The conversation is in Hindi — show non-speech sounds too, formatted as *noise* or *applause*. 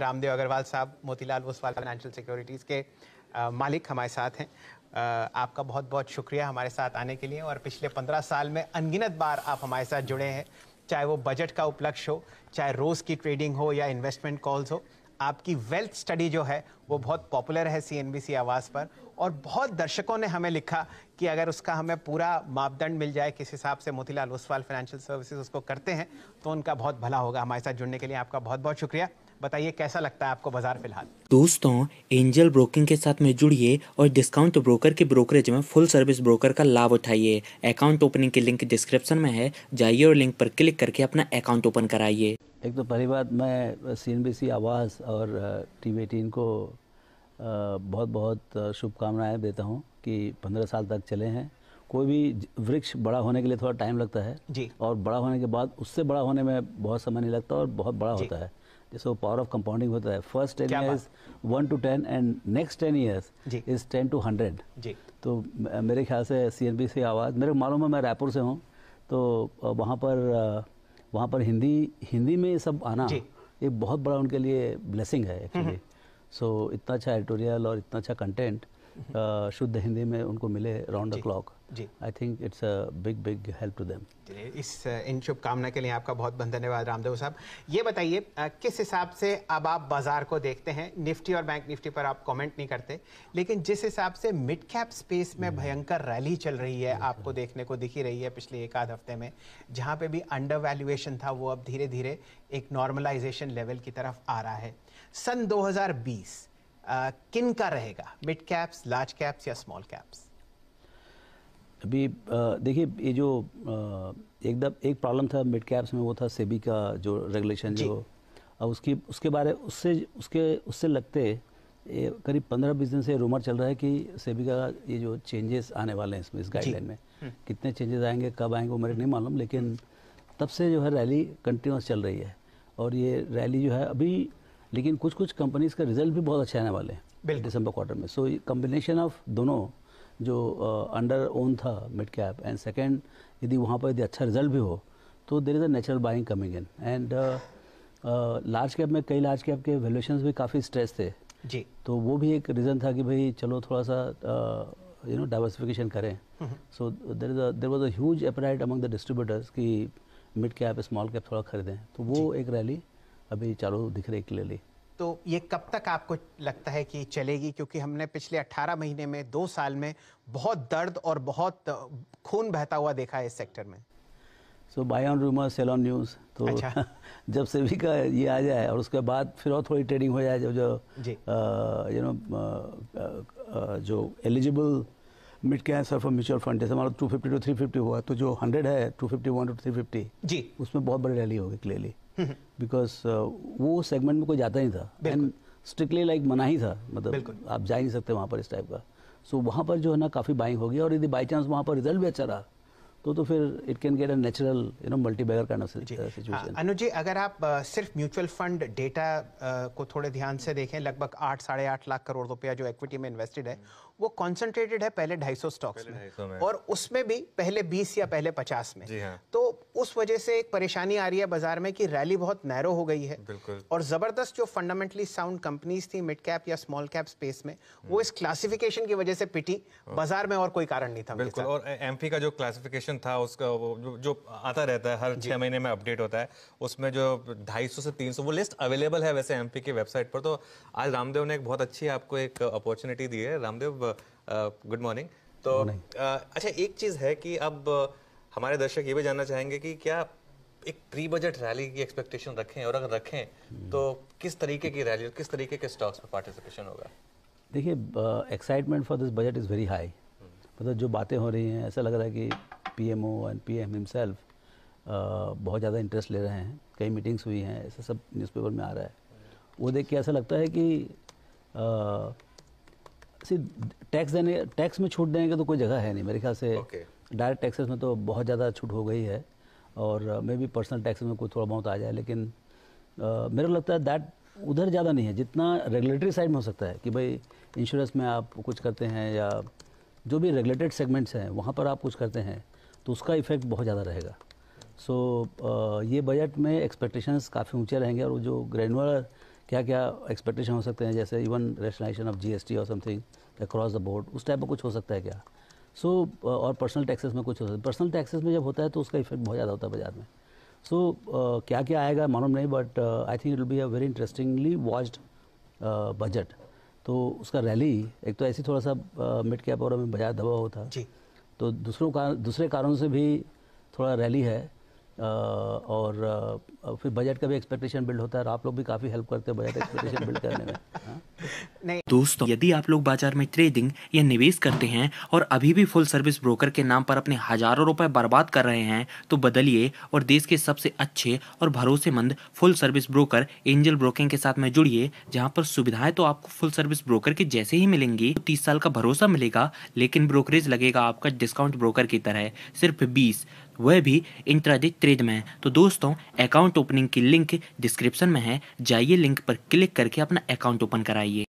रामदेव अग्रवाल साहब मोतीलाल ओसवाल फाइनेंशियल सिक्योरिटीज़ के आ, मालिक हमारे साथ हैं आपका बहुत बहुत शुक्रिया हमारे साथ आने के लिए और पिछले पंद्रह साल में अनगिनत बार आप हमारे साथ जुड़े हैं चाहे वो बजट का उपलक्ष्य हो चाहे रोज़ की ट्रेडिंग हो या इन्वेस्टमेंट कॉल्स हो आपकी वेल्थ स्टडी जो है वो बहुत पॉपुलर है सी आवाज़ पर और बहुत दर्शकों ने हमें लिखा कि अगर उसका हमें पूरा मापदंड मिल जाए किस हिसाब से मोतीलाल ओसवाल फाइनेंशियल सर्विसेज उसको करते हैं तो उनका बहुत भला होगा हमारे साथ जुड़ने के लिए आपका बहुत बहुत शुक्रिया बताइए कैसा लगता है आपको बाजार फिलहाल दोस्तों एंजल ब्रोकिंग के साथ में जुड़िए और डिस्काउंट ब्रोकर के ब्रोकरेज में फुल सर्विस ब्रोकर का लाभ उठाइए अकाउंट ओपनिंग के लिंक डिस्क्रिप्शन में है जाइए और लिंक पर क्लिक करके अपना अकाउंट ओपन कराइए एक तो पहली बात मैं सी आवाज़ और टी एटीन को बहुत बहुत शुभकामनाएं देता हूँ कि पंद्रह साल तक चले हैं कोई भी वृक्ष बड़ा होने के लिए थोड़ा टाइम लगता है जी और बड़ा होने के बाद उससे बड़ा होने में बहुत समय नहीं लगता और बहुत बड़ा होता है जैसे पावर ऑफ कंपाउंडिंग होता है first ten years one to ten and next ten years is ten to hundred तो मेरे ख्याल से सी एन बी से आवाज़ मेरे को मालूम है मैं रायपुर से हूँ तो वहाँ पर वहाँ पर हिंदी हिंदी में सब आना ये बहुत बड़ा उनके लिए ब्लेसिंग है एक्चुअली हम्म। सो so, इतना अच्छा एडिटोरियल और इतना अच्छा कंटेंट शुद्ध हिंदी में उनको मिले राउंड द क्लॉक जी I think it's a big big help to them इस इन शुभकामना के लिए आपका बहुत बहुत धन्यवाद रामदेव साहब ये बताइए किस हिसाब से अब आप बाजार को देखते हैं निफ्टी और बैंक निफ्टी पर आप कमेंट नहीं करते लेकिन जिस हिसाब से मिड कैप स्पेस में हम्म। भयंकर रैली चल रही है आपको देखने को दिखी रही है पिछले एक आध हफ्ते में जहाँ पे भी अंडर वैल्यूएशन था वो अब धीरे धीरे एक नॉर्मलाइजेशन लेवल की तरफ आ रहा है सन दो किन का रहेगा मिड कैप्स लार्ज कैप्स या स्मॉल कैप्स अभी देखिए ये जो एकदम एक प्रॉब्लम था मिड कैप्स में वो था सेबी का जो रेगुलेशन जो अब उसकी उसके बारे उससे उसके उससे लगते करीब पंद्रह बीस दिन से रूमर चल रहा है कि सेबी का ये जो चेंजेस आने वाले हैं इसमें इस गाइडलाइन में हम्म। कितने चेंजेस आएंगे कब आएंगे वो मेरे नहीं मालूम लेकिन तब से जो है रैली कंटिन्यूस चल रही है और ये रैली जो है अभी लेकिन कुछ कुछ कंपनीज का रिजल्ट भी बहुत अच्छे आने वाले हैं दिसंबर क्वार्टर में सो कम्बिनेशन ऑफ दोनों जो अंडर uh, ओन था मिड कैप एंड सेकेंड यदि वहाँ पर यदि अच्छा रिजल्ट भी हो तो there is a natural buying coming in and large cap में कई लार्ज कैप के वैल्यूशन भी काफ़ी स्ट्रेस थे जी तो वो भी एक रीज़न था कि भाई चलो थोड़ा सा यू नो डाइवर्सिफिकेशन करें so there is there was as upright among the distributors कि मिड कैप स्मॉल कैप थोड़ा खरीदें तो वो एक रैली अभी चालू दिख रहे क्लियरली तो ये कब तक आपको लगता है कि चलेगी क्योंकि हमने पिछले 18 महीने में दो साल में बहुत दर्द और बहुत खून बहता हुआ देखा है इस सेक्टर में so buy on rumour sell on news तो अच्छा। *laughs* जब भी का ये आ जाए और उसके बाद फिर और थोड़ी ट्रेडिंग हो जाए जो जो यू नो जो eligible mid sir for mutual fund जैसे हमारा two fifty to three fifty हुआ तो जो हंड्रेड है two fifty one to three fifty जी उसमें बहुत बड़ी रैली होगी क्लियरली बिकॉज uh, वो सेगमेंट में कोई जाता नहीं था एंड स्ट्रिक्टली लाइक मना ही था मतलब आप जा ही नहीं सकते वहाँ पर इस टाइप का सो so, वहाँ पर जो है ना काफ़ी बाइंग होगी और यदि बाई चांस वहाँ पर रिजल्ट भी अच्छा रहा तो तो फिर it can get a natural you know multibagger kind of situation Anuj ji अगर आप आ, uh, सिर्फ म्यूचुअल फंड डेटा को थोड़े ध्यान से देखें लगभग आठ साढ़े आठ लाख करोड़ रुपया जो इक्विटी में इन्वेस्टेड है वो कॉन्सेंट्रेटेड है पहले 250 स्टॉक्स में, में और उसमें भी पहले 20 या पहले 50 में हाँ। तो उस वजह से एक परेशानी आ रही है बाजार में कि रैली बहुत नैरो हो गई है और जबरदस्त जो फंडामेंटली साउंड कंपनीज थी मिड कैप या स्मॉल कैप स्पेस में वो हम्म। इस क्लासिफिकेशन की वजह से पिटी बाजार में और कोई कारण नहीं था बिल्कुल और एम का जो क्लासिफिकेशन था उसका जो आता रहता है हर छह महीने में अपडेट होता है उसमें जो ढाई से तीन वो लिस्ट अवेलेबल है वैसे एम की वेबसाइट पर तो आज रामदेव ने एक बहुत अच्छी आपको एक अपॉर्चुनिटी दी है रामदेव गुड uh, मॉर्निंग तो uh, अच्छा एक चीज़ है कि अब uh, हमारे दर्शक ये भी जानना चाहेंगे कि क्या एक प्री बजट रैली की एक्सपेक्टेशन रखें और अगर रखें hmm. तो किस तरीके की रैली और किस तरीके के स्टॉक्स में पार्टिसिपेशन होगा देखिए excitement for this budget is very high मतलब जो बातें हो रही हैं ऐसा लग रहा है कि P M O and P M himself बहुत ज़्यादा इंटरेस्ट ले रहे हैं कई मीटिंग्स हुई हैं ऐसा सब न्यूज़पेपर में आ रहा है hmm. वो देख के ऐसा लगता है कि uh, सी टैक्स देने टैक्स में छूट देने तो कोई जगह है नहीं मेरे ख्याल से डायरेक्ट टैक्सेस में तो बहुत ज़्यादा छूट हो गई है और मे भी पर्सनल टैक्स में कोई थोड़ा बहुत आ जाए लेकिन मेरे को लगता है दैट उधर ज़्यादा नहीं है जितना रेगुलेटरी साइड में हो सकता है कि भाई इंश्योरेंस में आप कुछ करते हैं या जो भी रेगुलेटेड सेगमेंट्स हैं वहाँ पर आप कुछ करते हैं तो उसका इफेक्ट बहुत ज़्यादा रहेगा सो so, ये बजट में एक्सपेक्टेशंस काफ़ी ऊंचे रहेंगे और वो जो ग्रेनुअल क्या क्या एक्सपेक्टेशन हो सकते हैं जैसे even rationalisation of G S T और समथिंग अक्रॉस द बोर्ड उस टाइप का कुछ हो सकता है क्या सो so, और पर्सनल टैक्सेस में कुछ हो सकता है पर्सनल टैक्सेस में जब होता है तो उसका इफेक्ट बहुत ज़्यादा होता है बाजार में सो so, uh, क्या क्या आएगा मालूम नहीं but I think it will be a very interestingly watched budget तो उसका रैली एक तो ऐसी थोड़ा सा मिड कैप और बाजार दबा होता जी तो दूसरों का दूसरे कारणों से भी थोड़ा रैली है और फिर बजट का भी एक्सपेक्टेशन बिल्ड होता है और आप लोग भी काफ़ी हेल्प करते हैं बजट एक्सपेक्टेशन बिल्ड करने में *laughs* हाँ। नहीं दोस्तों यदि आप लोग बाजार में ट्रेडिंग या निवेश करते हैं और अभी भी फुल सर्विस ब्रोकर के नाम पर अपने हजारों रुपए बर्बाद कर रहे हैं तो बदलिए और देश के सबसे अच्छे और भरोसेमंद full service broker Angel Broking के साथ में जुड़िए जहाँ पर सुविधाएं तो आपको फुल सर्विस ब्रोकर के जैसे ही मिलेंगी तो तीस साल का भरोसा मिलेगा लेकिन ब्रोकरेज लगेगा आपका डिस्काउंट ब्रोकर की तरह सिर्फ बीस वह भी इंट्राडे ट्रेड में है तो दोस्तों अकाउंट ओपनिंग की लिंक डिस्क्रिप्शन में है जाइए लिंक पर क्लिक करके अपना अकाउंट ओपन कराइए